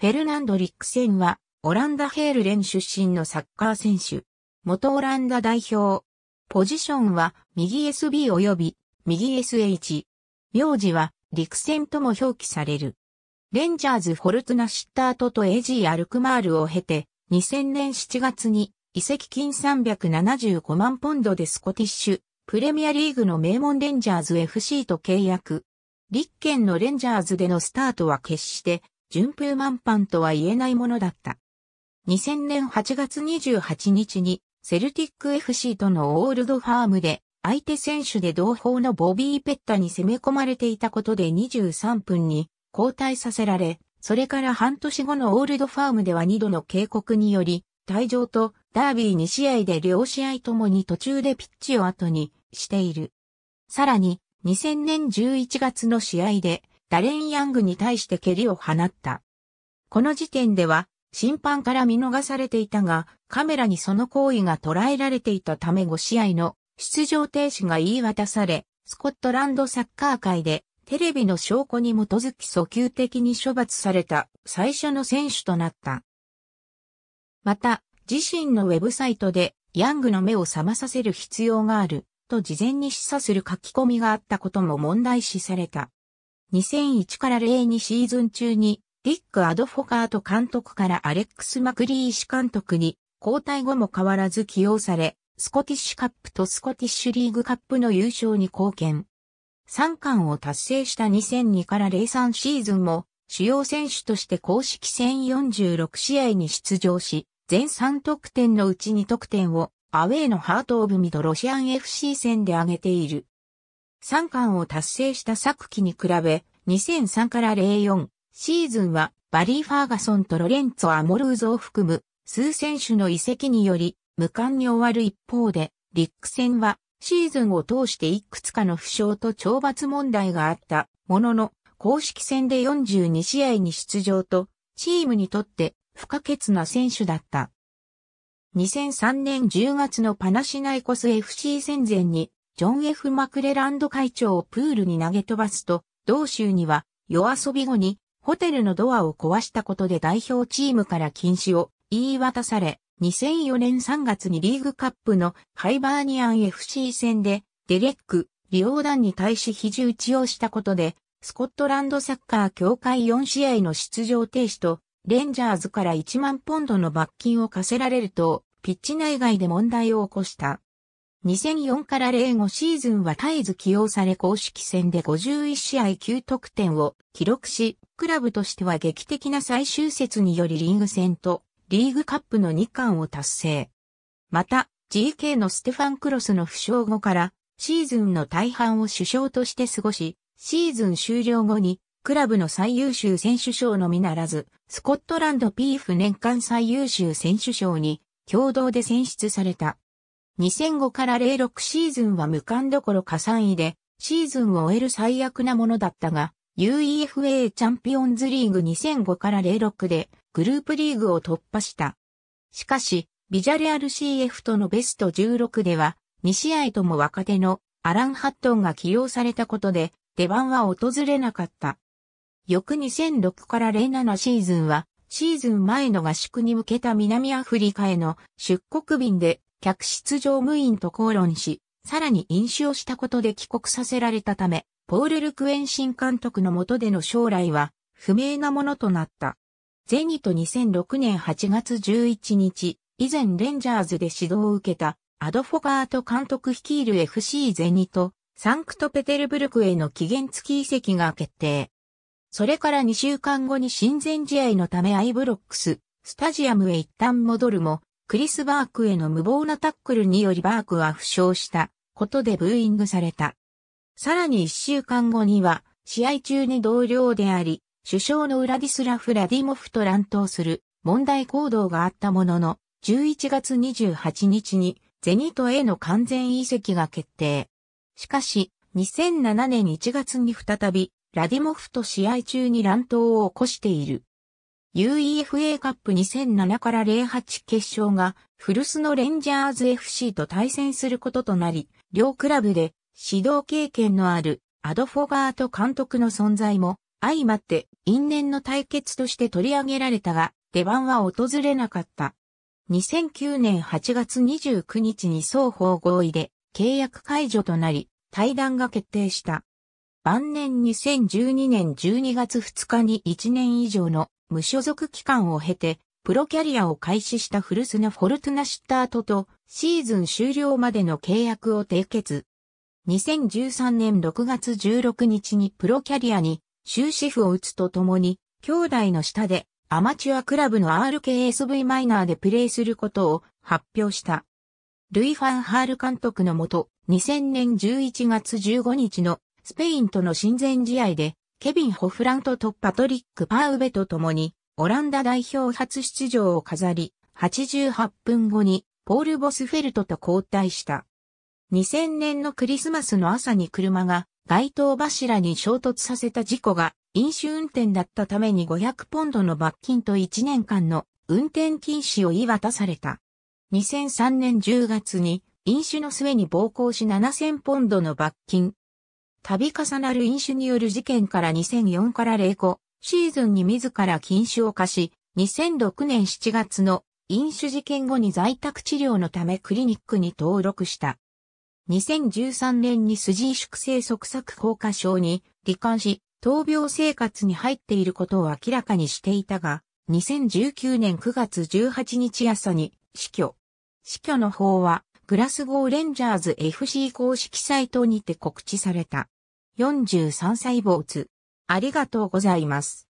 フェルナンド・リックセンは、オランダ・ヘールレン出身のサッカー選手。元オランダ代表。ポジションは、右 SB 及び、右 SH。名字は、リクセンとも表記される。レンジャーズ・フォルツナ・シッタートとエジー・アルクマールを経て、2000年7月に、移籍金375万ポンドでスコティッシュ、プレミアリーグの名門レンジャーズ FC と契約。立憲のレンジャーズでのスタートは決して順風満帆とは言えないものだった。2000年8月28日にセルティック FC とのオールドファームで相手選手で同胞のボビー・ペッタに攻め込まれていたことで23分に交代させられ、それから半年後のオールドファームでは2度の警告により、退場とダービー2試合で両試合ともに途中でピッチを後にしている。さらに2000年11月の試合でダレン・ヤングに対して蹴りを放った。この時点では、審判から見逃されていたが、カメラにその行為が捉えられていたため5試合の出場停止が言い渡され、スコットランドサッカー界でテレビの証拠に基づき訴求的に処罰された最初の選手となった。また、自身のウェブサイトでヤングの目を覚まさせる必要があると事前に示唆する書き込みがあったことも問題視された。2001から02シーズン中に、ィック・アドフォカート監督からアレックス・マクリーシ監督に、交代後も変わらず起用され、スコティッシュカップとスコティッシュリーグカップの優勝に貢献。三冠を達成した2002から03シーズンも、主要選手として公式戦46試合に出場し、全3得点のうち2得点をアウェーのハートオブミドロシアン FC 戦で挙げている。三冠を達成した昨季に比べ、2003から04シーズンはバリー・ファーガソンとロレンツォ・アモルーズを含む数選手の移籍により無冠に終わる一方で、リック戦はシーズンを通していくつかの負傷と懲罰問題があったものの、公式戦で42試合に出場と、チームにとって不可欠な選手だった。2003年10月のパナシナイコス FC 戦前にジョン・ F・ マクレランド会長をプールに投げ飛ばすと、同州には夜遊び後にホテルのドアを壊したことで代表チームから禁止を言い渡され、2004年3月にリーグカップのハイバーニアン FC 戦でデレック・リオーダンに対し肘打ちをしたことで、スコットランドサッカー協会4試合の出場停止と、レンジャーズから1万ポンドの罰金を課せられると、ピッチ内外で問題を起こした。2004から05シーズンは絶えず起用され公式戦で51試合9得点を記録し、クラブとしては劇的な最終節によりリーグ戦とリーグカップの2冠を達成。また、GK のステファン・クロスの負傷後からシーズンの大半を首相として過ごし、シーズン終了後にクラブの最優秀選手賞のみならず、スコットランドピーフ年間最優秀選手賞に共同で選出された。2005から06シーズンは無冠どころか3位で、シーズンを終える最悪なものだったが、UEFA チャンピオンズリーグ2005から06で、グループリーグを突破した。しかし、ビジャレアル CF とのベスト16では、2試合とも若手のアラン・ハットンが起用されたことで、出番は訪れなかった。翌2006から07シーズンは、シーズン前の合宿に向けた南アフリカへの出国便で客室乗務員と口論し、さらに飲酒をしたことで帰国させられたため、ポール・ルクエン新監督の下での将来は不明なものとなった。ゼニと2006年8月11日、以前レンジャーズで指導を受けたアドフォガート監督率いる FC ゼニとサンクトペテルブルクへの期限付き移籍が決定。それから2週間後に親善試合のためアイブロックス、スタジアムへ一旦戻るも、クリス・バークへの無謀なタックルによりバークは負傷したことでブーイングされた。さらに一週間後には、試合中に同僚であり、首相のウラディスラフ・ラディモフと乱闘する問題行動があったものの、11月28日にゼニトへの完全移籍が決定。しかし、2007年1月に再び、ラディモフと試合中に乱闘を起こしている。UEFA カップ2007から08決勝が古巣のレンジャーズ FC と対戦することとなり、両クラブで指導経験のあるアドフォガート監督の存在も相まって因縁の対決として取り上げられたが、出番は訪れなかった。2009年8月29日に双方合意で契約解除となり、対談が決定した。晩年2012年12月2日に1年以上の無所属期間を経て、プロキャリアを開始した古巣のフォルトゥナシッタートとシーズン終了までの契約を締結。2013年6月16日にプロキャリアに終止符を打つとともに、兄弟の下でアマチュアクラブの RKSV マイナーでプレーすることを発表した。ルイ・ファン・ハール監督のもと、2000年11月15日のスペインとの親善試合でケビン・ホフラントとパトリック・パーウベと共に、オランダ代表初出場を飾り、88分後に、ポール・ボスフェルトと交代した。2000年のクリスマスの朝に車が街灯柱に衝突させた事故が飲酒運転だったために500ポンドの罰金と1年間の運転禁止を言い渡された。2003年10月に飲酒の末に暴行し7000ポンドの罰金度重なる飲酒による事件から2004から0個、シーズンに自ら禁酒を課し、2006年7月の飲酒事件後に在宅治療のためクリニックに登録した。2013年に筋萎縮性側索硬化症に罹患し、闘病生活に入っていることを明らかにしていたが、2019年9月18日朝に死去。死去の方はグラスゴーレンジャーズ FC 公式サイトにて告知された。43歳坊主。ありがとうございます。